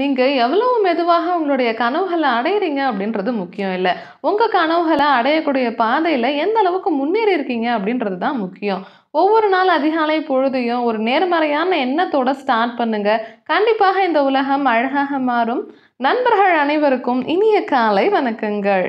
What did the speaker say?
நீங்கள் எவ்வளோ மெதுவாக உங்களுடைய கனவுகளை அடையிறீங்க அப்படின்றது முக்கியம் இல்லை உங்கள் கனவுகளை அடையக்கூடிய பாதையில் எந்த அளவுக்கு முன்னேறி இருக்கீங்க அப்படின்றது தான் முக்கியம் ஒவ்வொரு நாள் அதிகாலை பொழுதையும் ஒரு நேர்மறையான எண்ணத்தோடு ஸ்டார்ட் பண்ணுங்கள் கண்டிப்பாக இந்த உலகம் அழகாக மாறும் நண்பர்கள் அனைவருக்கும் இனிய காலை வணக்கங்கள்